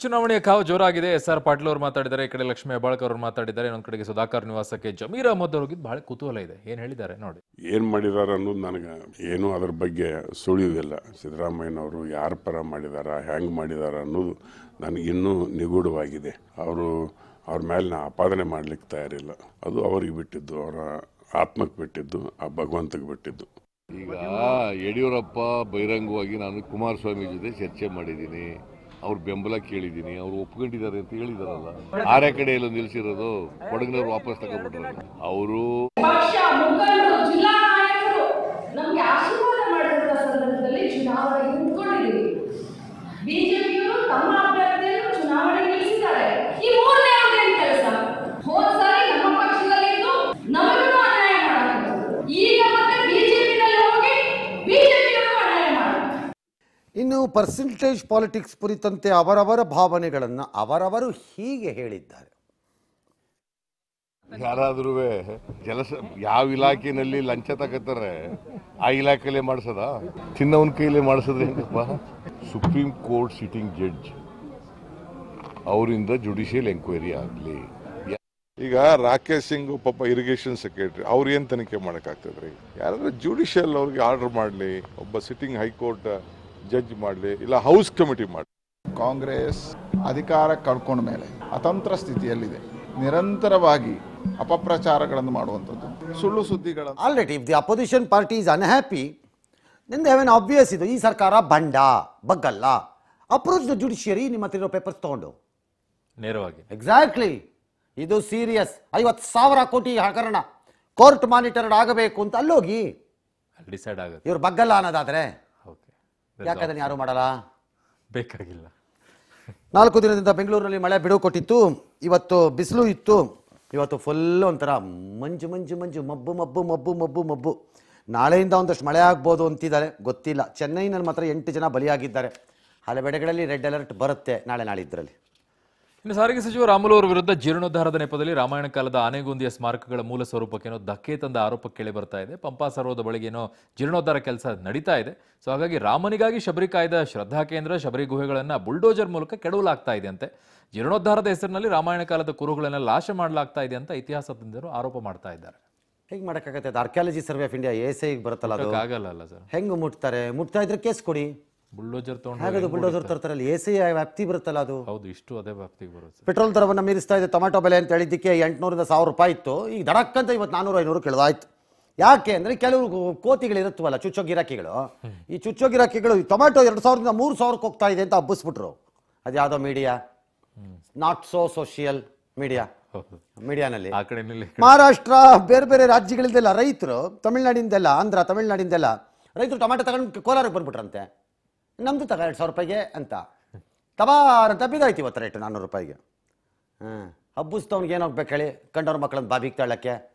ಚುನಾವಣೆಯ ಕಾವು ಜೋರಾಗಿದೆ S R Patil ಅವರು ಮಾತಾಡಿದ್ದಾರೆ ಈ ಕಡೆ ಲಕ್ಷ್ಮೀ ಹೆಬ್ಬಾಳ್ಕರ್ ಅವರು ಮಾತಾಡಿದ್ದಾರೆ ಇನ್ನೊಂದು ಕಡೆಗೆ ಸುಧಾಕರ್ ನಿವಾಸಕ್ಕೆ ಜಮೀರ್ ಅಹಮದ್ ಅವ್ರಿಗೆ ಬಹಳ ಕುತೂಹಲ ಇದೆ ಏನು ಹೇಳಿದ್ದಾರೆ ನೋಡಿ ಏನು ಮಾಡಿದಾರ ಅನ್ನೋದು ನನಗೆ ಏನು ಅದ್ರ ಬಗ್ಗೆ ಸುಳಿಯೋದಿಲ್ಲ ಸಿದ್ದರಾಮಯ್ಯನವರು ಯಾರ ಪರ ಮಾಡಿದಾರ ಹ್ಯಾಂಗ್ ಮಾಡಿದಾರ ಅನ್ನೋದು ನನಗಿನ್ನೂ ನಿಗೂಢವಾಗಿದೆ ಅವರು ಅವ್ರ ಮೇಲೆ ಆಪಾದನೆ ಮಾಡ್ಲಿಕ್ಕೆ ತಯಾರಿಲ್ಲ ಅದು ಅವ್ರಿಗೆ ಬಿಟ್ಟಿದ್ದು ಅವರ ಆತ್ಮಕ್ಕೆ ಬಿಟ್ಟಿದ್ದು ಆ ಭಗವಂತಕ್ಕೆ ಬಿಟ್ಟಿದ್ದು ಈಗ ಯಡಿಯೂರಪ್ಪ ಬಹಿರಂಗವಾಗಿ ನಾನು ಕುಮಾರಸ್ವಾಮಿ ಜೊತೆ ಚರ್ಚೆ ಮಾಡಿದ್ದೀನಿ ಅವ್ರ ಬೆಂಬಲ ಕೇಳಿದ್ದೀನಿ ಅವ್ರು ಒಪ್ಕೊಂಡಿದ್ದಾರೆ ಅಂತ ಹೇಳಿದಾರಲ್ಲ ಕಡೆ ಎಲ್ಲ ನಿಲ್ಸಿರೋದು ಕೊಡಗಿನವ್ರು ವಾಪಸ್ ತಗೊಂಡ್ರೆ ಅವರು ಬಿಜೆಪಿಯವರು ತಮ್ಮ ಇನ್ನು ಪರ್ಸೆಂಟೇಜ್ ಪಾಲಿಟಿಕ್ಸ್ ಕುರಿತಂತೆ ಅವರವರ ಭಾವನೆಗಳನ್ನು ಅವರವರು ಹೀಗೆ ಹೇಳಿದ್ದಾರೆ ಯಾರಾದ್ರೂ ಜಲಸ ಯಾವ ಇಲಾಖೆಯಲ್ಲಿ ಲಂಚ ತಗೋತಾರೆ ಆ ಇಲಾಖೆಯಲ್ಲೇ ಮಾಡಿಸದ ತಿನ್ನವನ ಕೈಲೇ ಮಾಡಿಸಿದ್ರೆ ಹೆಂಗಪ್ಪ ಸುಪ್ರೀಂ ಕೋರ್ಟ್ ಸಿಟ್ಟಿಂಗ್ ಜಡ್ಜ್ ಅವರಿಂದ ಜುಡಿಷಿಯಲ್ ಎಂಕ್ವೈರಿ ಆಗಲಿ ಈಗ ರಾಕೇಶ್ ಸಿಂಗ್ ಪಾಪ ಇರಿಗೇಷನ್ ಸೆಕ್ರೆಟರಿ ಅವ್ರು ಏನು ತನಿಖೆ ಮಾಡೋಕ್ಕಾಗ್ತದ್ರಿ ಯಾರಾದ್ರೂ ಜುಡಿಷಿಯಲ್ ಅವ್ರಿಗೆ ಆರ್ಡರ್ ಮಾಡಲಿ ಒಬ್ಬ ಸಿಟ್ಟಿಂಗ್ ಹೈಕೋರ್ಟ್ ಜಡ್ಜ್ ಮಾಡಲಿ ಇಲ್ಲ ಹೌಸ್ ಕಮಿಟಿ ಮಾಡಲಿ ಕಾಂಗ್ರೆಸ್ ಅಧಿಕಾರ ಕಳ್ಕೊಂಡ ಮೇಲೆ ಅತಂತ್ರ ಸ್ಥಿತಿಯಲ್ಲಿದೆ ನಿರಂತರವಾಗಿ ಅಪಪ್ರಚಾರಗಳನ್ನು ಮಾಡುವಂಥದ್ದು ಸುಳ್ಳು ಸುದ್ದಿಗಳನ್ನು already if the opposition party is unhappy ನಿಂದ ಹೆವೆನ್ ಆಬ್ವಿಯಸ್ ಇದು ಈ ಸರ್ಕಾರ ಬಂಡ ಬಗ್ಗಲ್ಲ ಅಪ್ರೋಚ್ ದ ಜುಡಿಷಿಯರಿ ನಿಮ್ಮ ಹತ್ರ ಇರೋ ಪೇಪರ್ಸ್ ತಗೊಂಡು ನೇರವಾಗಿ ಎಕ್ಸಾಕ್ಟ್ಲಿ ಇದು ಸೀರಿಯಸ್ ಐವತ್ತು ಸಾವಿರ ಕೋಟಿ ಹಗರಣ ಕೋರ್ಟ್ ಮಾನಿಟರ್ಡ್ ಆಗಬೇಕು ಅಂತ ಅಲ್ಲೋಗಿ ಡಿಸೈಡ್ ಆಗುತ್ತೆ ಇವ್ರು ಬಗ್ಗಲ್ಲ ಅನ್ನೋದಾದರೆ ಯಾಕೆ ಯಾರು ಮಾಡಲ್ಲ ಬೇಕಾಗಿಲ್ಲ ನಾಲ್ಕು ದಿನದಿಂದ ಬೆಂಗಳೂರಿನಲ್ಲಿ ಮಳೆ ಬಿಡುವು ಕೊಟ್ಟಿತ್ತು ಇವತ್ತು ಬಿಸಿಲು ಇತ್ತು ಇವತ್ತು ಫುಲ್ ಒಂಥರ ಮಂಜು ಮಂಜು ಮಂಜು ಮಬ್ಬು ಮಬ್ಬು ಮಬ್ಬು ಮಬ್ಬು ಮಬ್ಬು ನಾಳೆಯಿಂದ ಒಂದಷ್ಟು ಮಳೆ ಆಗ್ಬೋದು ಅಂತಿದ್ದಾರೆ ಗೊತ್ತಿಲ್ಲ ಚೆನ್ನೈನಲ್ಲಿ ಮಾತ್ರ ಎಂಟು ಜನ ಬಲಿಯಾಗಿದ್ದಾರೆ ಹಲವೆಡೆಗಳಲ್ಲಿ ರೆಡ್ ಅಲರ್ಟ್ ಬರುತ್ತೆ ನಾಳೆ ನಾಳೆ ಇದರಲ್ಲಿ ಇನ್ನು ಸಾರಿಗೆ ಸಚಿವ ರಾಮುಲು ಅವರ ವಿರುದ್ಧ ಜೀರ್ಣೋದ್ಧಾರದ ನೆಪದಲ್ಲಿ ರಾಮಾಯಣ ಕಾಲದ ಆನೆಗುಂದಿಯ ಸ್ಮಾರಕಗಳ ಮೂಲ ಸ್ವರೂಪಕ್ಕೇನೋ ಧಕ್ಕೆ ತಂದ ಆರೋಪ ಕೇಳಿ ಬರ್ತಾ ಇದೆ ಪಂಪಾ ಸರೋದ ಬಳಿಗೆ ಏನೋ ಜೀರ್ಣೋದ್ಧಾರ ಕೆಲಸ ನಡೀತಾ ಇದೆ ಸೊ ಹಾಗಾಗಿ ರಾಮನಿಗಾಗಿ ಶಬರಿ ಕಾಯ್ದ ಶ್ರದ್ಧಾ ಕೇಂದ್ರ ಶಬರಿ ಗುಹೆಗಳನ್ನು ಬುಲ್ಡೋಜರ್ ಮೂಲಕ ಕೆಡವಲಾಗ್ತಾ ಇದೆ ಅಂತೆ ಜೀರ್ಣೋದ್ಧಾರದ ಹೆಸರಿನಲ್ಲಿ ರಾಮಾಯಣ ಕಾಲದ ಕುರುಗಳನ್ನು ಲಾಶ ಮಾಡಲಾಗ್ತಾ ಇದೆ ಅಂತ ಇತಿಹಾಸ ತಂದರು ಆರೋಪ ಮಾಡ್ತಾ ಇದ್ದಾರೆ ಹೇಗೆ ಮಾಡೋಕ್ಕಾಗತ್ತೆ ಅದು archaeology survey of India A S ಬರುತ್ತಲ್ಲ ಅದು ಆಗಲ್ಲ ಸರ್ ಹೆಂಗೆ ಮುಟ್ತಾರೆ ಮುಟ್ತಾ ಇದ್ರೆ ಕೇಸ್ ಕೊಡಿ ಬುಲ್ಡೋಜರ್ ತಗೊಂಡು ಬುಲ್ಡೋಜರ್ ತರ್ತಾರಲ್ಲ ಎ ಸಿ ವ್ಯಾಪ್ತಿ ಬರುತ್ತಲ್ಲ ಅದು ಹೌದು ಇಷ್ಟು ಅದೇ ವ್ಯಾಪ್ತಿಗೆ ಬರುತ್ತೆ ಪೆಟ್ರೋಲ್ ದರವನ್ನು ಮೀರಿಸ್ತಾ ಇದೆ ಟೊಮೆಟೊ ಬೆಲೆ ಅಂತ ಹೇಳಿದ್ದಕ್ಕೆ ಎಂಟುನೂರಿಂದ ಸಾವಿರ ರೂಪಾಯಿ ಇತ್ತು ಈಗ ದಡಕ್ಕಂತ ಇವತ್ತು ನಾನ್ನೂರು ಐನೂರು ಕೆಳದಾಯ್ತು ಯಾಕೆ ಅಂದರೆ ಕೆಲವು ಇರುತ್ತವಲ್ಲ ಚುಚ್ಚೋ ಗಿರಾಕಿಗಳು ಈ ಚುಚ್ಚೋ ಗಿರಾಕಿಗಳು ಟೊಮೆಟೊ ಎರಡು ಸಾವಿರದಿಂದ ಮೂರು ಸಾವಿರಕ್ಕೆ ಹೋಗ್ತಾ ಇದೆ ಅಂತ ಹಬ್ಬಿಸ್ಬಿಟ್ರು ಅದು ಯಾವುದೋ media not so social media ಮೀಡಿಯಾನಲ್ಲಿ ಮಹಾರಾಷ್ಟ್ರ ಬೇರೆ ಬೇರೆ ರಾಜ್ಯಗಳಿಂದೆಲ್ಲ ರೈತರು ತಮಿಳ್ನಾಡಿಂದೆಲ್ಲ ಆಂಧ್ರ ತಮಿಳ್ನಾಡಿಂದೆಲ್ಲ ರೈತರು ಟೊಮೆಟೊ ತಗೊಂಡು ಕೋಲಾರಕ್ಕೆ ಬಂದ್ಬಿಟ್ರಂತೆ ನಮ್ಮದು ತಗ ಎರಡು ಸಾವಿರ ರೂಪಾಯಿಗೆ ಅಂತ ಅಂತ ಬಿದ್ದಾಯ್ತು ಇವತ್ತು ರೇಟ್ ನಾನ್ನೂರು ರೂಪಾಯಿಗೆ ಹಾಂ ಹಬ್ಬಿಸ್ತವ್ನಿಗೆ ಏನು ಹೋಗ್ಬೇಕು ಹೇಳಿ ಕಂಡವ್ರ ಮಕ್ಕಳನ್ನ ಬಾಬಿಗೆ ತಳ್ಳಕ್ಕೆ